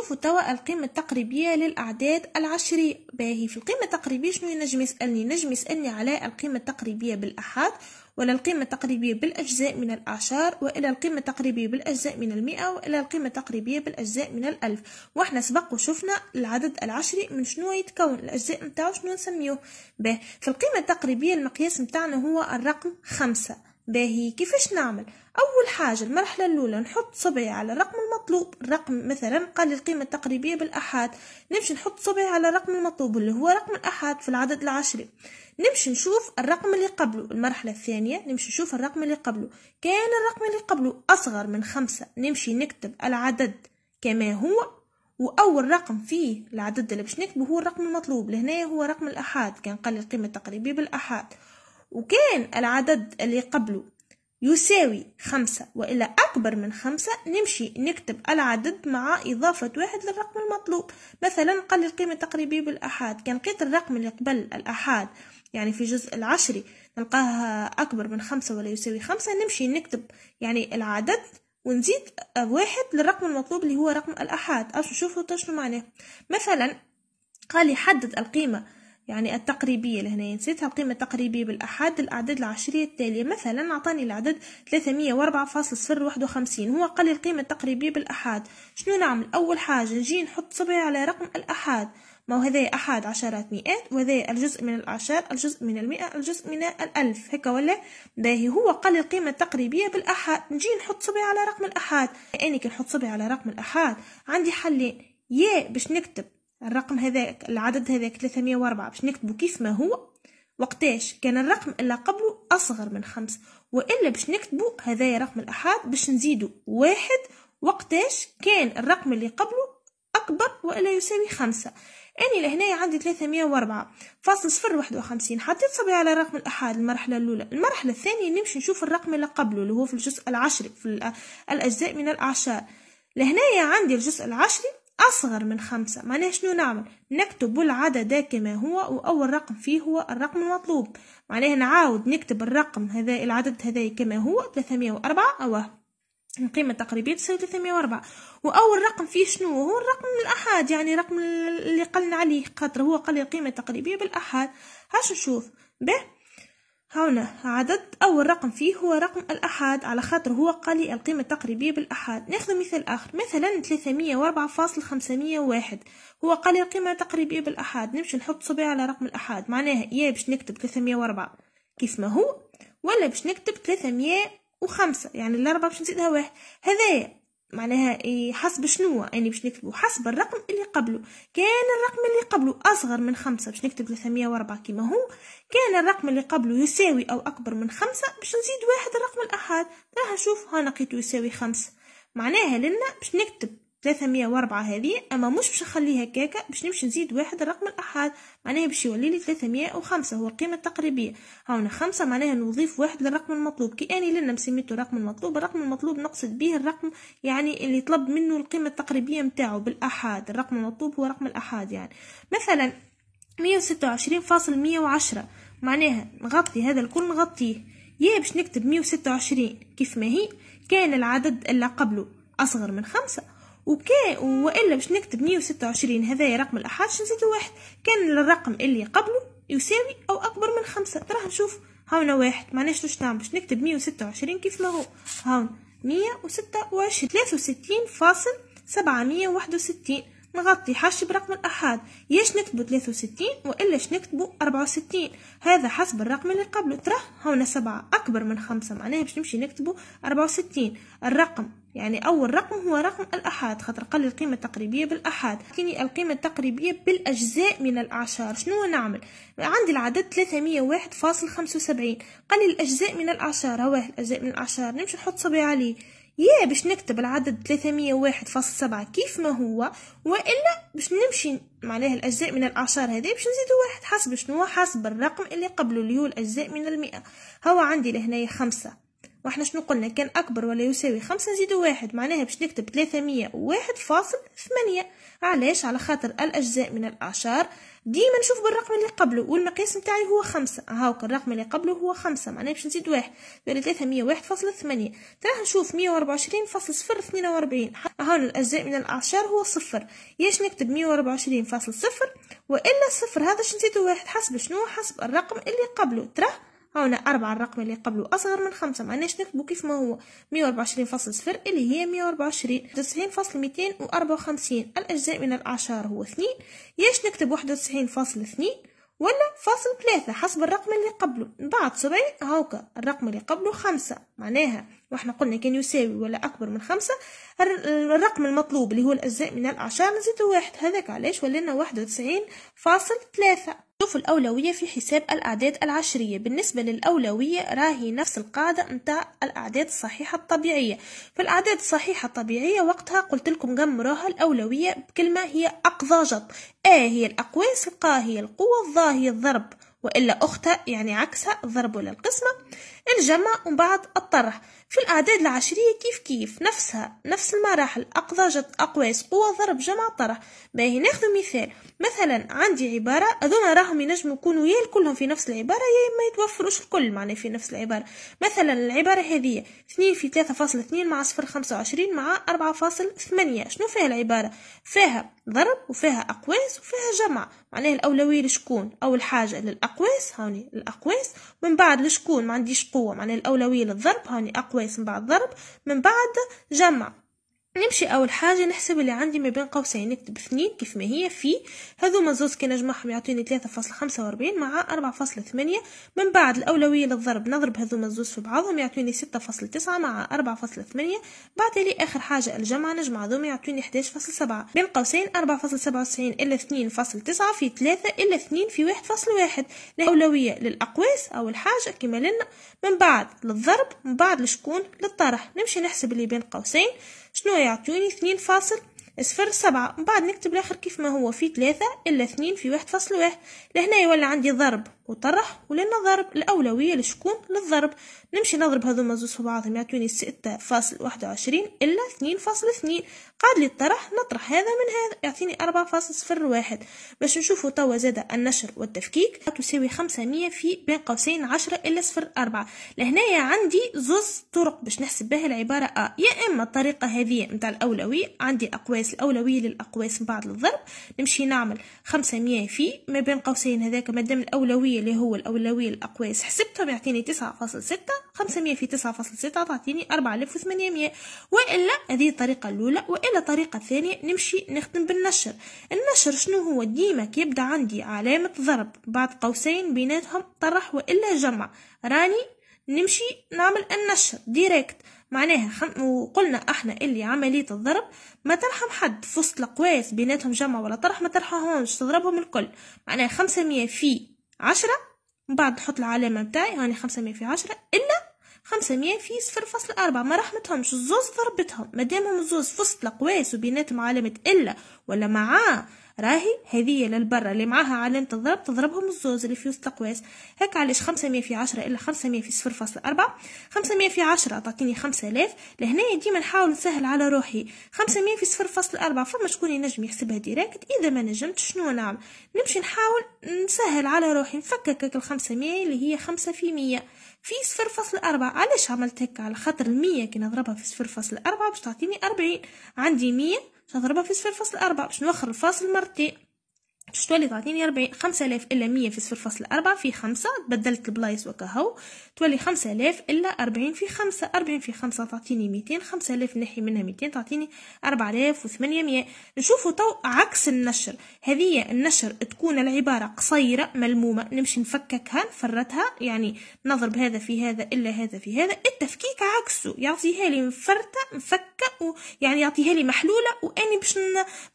شوفوا توا القيمة التقريبية للأعداد العشرية باهي في القيمة التقريبية شنو ينجم يسألني نجم يسألني على القيمة التقريبية بالأحاد ولا القيمة التقريبية بالأجزاء من الأعشار وإلى القيمة التقريبية بالأجزاء من المئة وإلى القيمة التقريبية بالأجزاء من الألف وإحنا سبق وشفنا العدد العشري من شنو يتكون الأجزاء متاعو شنو نسميوه باهي في القيمة التقريبية المقياس متاعنا هو الرقم خمسة باهي كيفاش نعمل اول حاجه المرحله الاولى نحط صبعي على الرقم المطلوب الرقم مثلا قال لي القيمه التقريبيه بالاحاد نمشي نحط صبعي على الرقم المطلوب اللي هو رقم الاحاد في العدد العشري نمشي نشوف الرقم اللي قبله المرحله الثانيه نمشي نشوف الرقم اللي قبله كان الرقم اللي قبله اصغر من خمسة نمشي نكتب العدد كما هو واول رقم فيه العدد اللي باش نكتبه هو الرقم المطلوب لهنا هو رقم الاحاد كان قال لي القيمه التقريبيه بالاحاد وكان العدد اللي قبله يساوي خمسة وإلا أكبر من خمسة نمشي نكتب العدد مع إضافة واحد للرقم المطلوب مثلا قال القيمة التقريبية بالأحاد كان لقيت الرقم اللي قبل الأحاد يعني في جزء العشري نلقاها أكبر من خمسة ولا يساوي خمسة نمشي نكتب يعني العدد ونزيد واحد للرقم المطلوب اللي هو رقم الأحاد أش تشنو معناه مثلا قال لي حدد القيمة يعني التقريبية لهنا نسيتها القيمة التقريبية بالأحد الأعداد العشرية التالية مثلا أعطاني العدد 304.051 هو قال القيمة التقريبية بالأحد شنو نعمل أول حاجة نجي نحط صبعي على رقم الأحد ما هو هذي أحد عشرات مئات وهذي الجزء من العشر الجزء من المئة الجزء من الألف هكا ولا باهي هو قال القيمة التقريبية بالأحد نجي نحط صبعي على رقم الأحد أنا يعني كنحط نحط صبعي على رقم الأحد عندي حلين يا باش نكتب الرقم هذاك العدد هذاك 304 باش نكتبه كيف ما هو وقتاش كان الرقم اللي قبله أصغر من خمس وإلا باش نكتبه هذايا رقم الأحاد باش نزيده واحد وقتاش كان الرقم اللي قبله أكبر وإلا يساوي خمسة أنا لهنايا عندي 304 فاصل صفر واحد وخمسين حطيت صبعي على رقم الأحاد المرحلة الأولى المرحلة الثانية نمشي نشوف الرقم اللي قبله اللي هو في الجزء العشري في الأجزاء من الأعشار لهنايا عندي الجزء العشري أصغر من خمسة معناها شنو نعمل نكتب العدد كما هو وأول رقم فيه هو الرقم المطلوب معناها نعاود نكتب الرقم هذا العدد هذا كما هو 304 أو القيمة التقريبية تساوي 304 وأول رقم فيه شنو هو الرقم الأحاد يعني الرقم اللي قلنا عليه خاطر هو قل القيمة التقريبية بالأحاد هاش نشوف به هنا عدد أول رقم فيه هو رقم الأحاد على خاطر هو قلي القيمة التقريبية بالأحاد ناخذ مثال آخر مثلا 304.501 هو قلي القيمة التقريبية بالأحاد نمشي نحط صبعي على رقم الأحاد معناها يا باش نكتب 304 كيف ما هو ولا باش نكتب 305 يعني الأربعة باش نزيدها واحد هذايا معناها إيه حسب شنو أني يعني باش نكتبو حسب الرقم اللي قبله كان الرقم اللي قبله أصغر من خمسة باش نكتب 304 كما هو كان الرقم اللي قبله يساوي أو أكبر من خمسة باش نزيد واحد الرقم الأحد راه نشوف هنا لقيته يساوي خمسة معناها لنا باش نكتب 304 وأربعة هذه أما مش باش نخليه هكاكا باش نمشي نزيد واحد الرقم الأحاد معناها باش يولي لي 305 هو القيمة التقريبية هاونا خمسة معناها نضيف واحد للرقم المطلوب كي أني لنا مسميته الرقم المطلوب الرقم المطلوب نقصد به الرقم يعني اللي طلب منه القيمة التقريبية متاعو بالأحاد الرقم المطلوب هو رقم الأحاد يعني مثلا 126.110 معناها نغطي هذا الكل نغطيه يا باش نكتب 126 كيف ما هي كان العدد اللي قبله أصغر من خمسة وبكا والا باش نكتب 126 هذا رقم الاحاد نزيد واحد كان الرقم اللي قبله يساوي او اكبر من خمسة تراه نشوف هاونا واحد معناش واش نعمل باش نكتب 126 كيف ما هو هاون 126 63 فاصل نغطي حاش برقم الأحاد ياش نكتبو 63 ش نكتبو 64 هذا حسب الرقم اللي قبله تراه هنا سبعة أكبر من خمسة معناها باش نمشي نكتبو 64 الرقم يعني أول رقم هو رقم الأحاد خاطر قال القيمة التقريبية بالأحاد كيني القيمة التقريبية بالأجزاء من الأعشار شنو نعمل عندي العدد 301.75 قال الأجزاء من الأعشار هواه الأجزاء من الأعشار نمشي نحط صبي عليه يا باش نكتب العدد 301.7 كيف ما هو والا باش نمشي معناها الاجزاء من الاعشار هذه باش نزيدو واحد حسب شنو حسب الرقم اللي قبله اللي هو الاجزاء من المئة هو عندي لهنايا خمسة واحنا شنو قلنا كان أكبر ولا يساوي خمسة نزيدو واحد معناها باش نكتب ثلاثمية وواحد فاصل ثمانية علاش على خاطر الأجزاء من الأعشار ديما نشوف بالرقم اللي قبله والمقياس نتاعي هو خمسة هاوك الرقم اللي قبله هو خمسة معناها باش نزيد واحد يعني ثلاثمية واحد فاصل ثمانية تراه نشوف مية وأربعة وعشرين فاصل صفر اثنين وأربعين هون الأجزاء من الأعشار هو صفر ياش نكتب مية وأربعة وعشرين فاصل صفر وإلا صفر هذا باش نزيدو واحد حسب شنو حسب الرقم اللي قبله تراه هنا أربعة الرقم اللي قبله أصغر من خمسة معناش نكتبو كيف ما هو مية وأربعة وعشرين فاصل صفر اللي هي مية وأربعة وعشرين تسعين فاصل ميتين وأربعة وخمسين الأجزاء من الأعشار هو اثنين ياش نكتب واحد وتسعين فاصل اثنين ولا فاصل ثلاثة حسب الرقم اللي قبله بعد سبعين هاوكا الرقم اللي قبله خمسة معناها واحنا قلنا كان يساوي ولا أكبر من خمسة الرقم المطلوب اللي هو الأجزاء من الأعشار نزيدو واحد هذاك علاش ولينا واحد وتسعين فاصل ثلاثة شوفوا الأولوية في حساب الأعداد العشرية بالنسبة للأولوية راهي نفس القاعدة متاع الأعداد الصحيحة الطبيعية فالأعداد الصحيحة الطبيعية وقتها قلت لكم جمروها الأولوية بكلمة هي أقضاجت آ آه هي الأقواس القا هي القوة الظا هي الضرب وإلا أختها يعني عكسها الضرب ولا القسمة الجمع ومن بعد الطرح في الأعداد العشرية كيف كيف نفسها نفس المراحل أقضاجة أقواس قوة ضرب جمع طرح باهي ناخذ مثال مثلا عندي عبارة أظن راهم ينجموا يكونوا يا كلهم في نفس العبارة يا ما يتوفروش الكل معناه في نفس العبارة مثلا العبارة هذه 2 في 3.2 مع 0.25 مع 4.8 شنو فيها العبارة فيها ضرب وفيها أقواس وفيها جمع معناها الأولوية لشكون أول حاجة للأقواس هوني الأقواس من بعد لشكون ما عنديش قوة القوة معناها الأولوية للضرب هاني أقوى اسم بعد ضرب من بعد جمع نمشي أول حاجة نحسب اللي عندي ما بين قوسين نكتب اثنين كيف ما هي في هذو مزوز كي نجمعهم يعطيني ثلاثة فاصلة خمسة وأربعين مع أربعة فاصلة ثمانية من بعد الأولوية للضرب نضرب هذو مزوز في بعضهم يعطيني ستة فاصلة تسعة مع أربعة فاصلة ثمانية بعد لي آخر حاجة الجمع نجمع هذوما يعطيني حداش فاصلة سبعة بين قوسين أربعة فاصلة سبعة وتسعين إلا اثنين فاصلة تسعة في ثلاثة إلا اثنين في واحد فاصلة واحد الأولوية للأقواس أول حاجة كما لنا من بعد للضرب من بعد لشكون للطرح نمشي نحسب اللي بين قوسين شنو يعطوني اثنين فاصل صفر سبعة بعد نكتب لاخر كيف ما هو في ثلاثة إلا اثنين في واحد فاصل واحد لهنا يولي عندي ضرب وطرح ولنا ضرب الأولوية لشكون للضرب نمشي نضرب هذوما زوز في بعضهم يعطوني ستة فاصل واحد وعشرين إلا اثنين فاصل اثنين قعد لي الطرح نطرح هذا من هذا يعطيني أربعة فاصل صفر واحد باش نشوفو توا زادة النشر والتفكيك تساوي خمسمية في بين قوسين عشرة إلا صفر أربعة لهنايا عندي زوز طرق باش نحسب بها العبارة أ يا إما الطريقة هذه متاع الأولوية عندي أقواس الأولوية للأقواس من بعد الضرب نمشي نعمل خمسمية في ما بين قوسين هذاك مادام الأولوية اللي هو الأولوية الأقواس حسبتهم يعطيني تسعة فاصل ستة خمسمية في تسعة فاصل ستة تعطيني أربعة آلاف وثمانمية وإلا هذه الطريقة الأولى وإلا الطريقة الثانية نمشي نخدم بالنشر النشر شنو هو ديما كيبدا عندي علامة ضرب بعد قوسين بيناتهم طرح وإلا جمع راني نمشي نعمل النشر ديريكت معناها خم... وقلنا احنا اللي عملية الضرب ما ترحم حد فصل قواس بيناتهم جمع ولا طرح ما ترحمهمش تضربهم الكل معناها خمسمية في عشرة من بعد نحط العلامة متاعي هاني خمسمية في عشرة إلا خمسمية في صفر فاصلة أربعة ما رحمتهمش الزوز ضربتهم مادامهم الزوز فصل قواس وبيناتهم علامة إلا ولا معاه راهي هذه للبرة اللي معاها علامة الضرب تضربهم الزوز اللي في وسط القواس هيك علاش خمسمية في عشرة إلا خمسمية في صفر فاصلة أربعة خمسمية في عشرة تعطيني خمسة آلاف لهنا ديما نحاول نسهل على روحي خمسمية في صفر فاصلة أربعة فما شكون ينجم يحسبها ديريكت إذا ما نجمت شنو نعمل نمشي نحاول نسهل على روحي نفكك هاك الخمسمية اللي هي خمسة في مية في صفر فاصلة أربعة علاش عملت هيك على خاطر المية كي نضربها في صفر فاصلة أربعة باش تعطيني أربعين عندي مية نضربها في صفر فاصل أربعة باش نوخر الفاصل مرتين باش تولي تعطيني ربعين خمسة آلاف إلا مية في صفر فاصلة أربعة في خمسة تبدلت البلايص وكهو تولي خمسة آلاف إلا أربعين في خمسة أربعين في خمسة تعطيني ميتين خمسة آلاف نحي منها ميتين تعطيني أربعة آلاف وثمانية مية نشوفوا تو عكس النشر هذه النشر تكون العبارة قصيرة ملمومة نمشي نفككها نفرتها يعني نضرب هذا في هذا إلا هذا في هذا التفكيك عكسه يعطيها لي مفرتة مفكة ويعني يعطيها لي محلولة وأني باش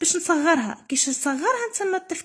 باش نصغرها كيش نصغرها نسمى التفكيك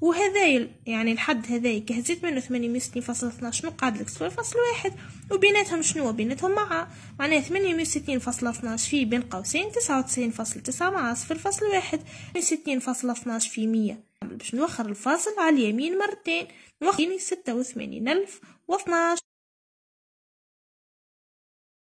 وهذايا يعني الحد هذايا كهزيت منه ثمانية مية وستين فاصلة اثناش نقعد لك صفر فاصل واحد وبيناتهم شنو بيناتهم مع معناها ثمانية مية وستين فاصلة اثناش في بين قوسين تسعة وتسعين فاصل تسعة مع صفر فاصل واحد وستين فاصلة اثناش في مية باش نوخر الفاصل على اليمين مرتين نوخر ستة وثمانين ألف واثناش